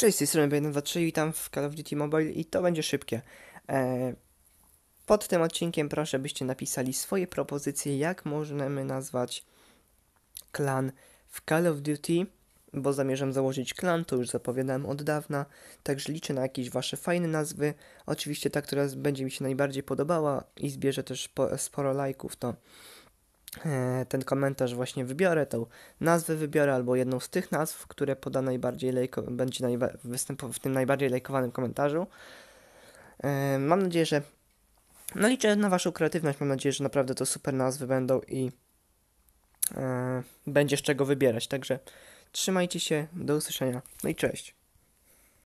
Cześć, z tej strony 123 witam w Call of Duty Mobile i to będzie szybkie. E, pod tym odcinkiem proszę byście napisali swoje propozycje, jak możemy nazwać klan w Call of Duty, bo zamierzam założyć klan, to już zapowiadałem od dawna, także liczę na jakieś wasze fajne nazwy. Oczywiście ta, która będzie mi się najbardziej podobała i zbierze też sporo lajków, to E, ten komentarz właśnie wybiorę, tą nazwę wybiorę albo jedną z tych nazw, które poda najbardziej lejko- będzie najba- występował w tym najbardziej lajkowanym komentarzu. E, mam nadzieję, że no liczę na Waszą kreatywność. Mam nadzieję, że naprawdę to super nazwy będą i e, będzie z czego wybierać. Także trzymajcie się, do usłyszenia. No i cześć.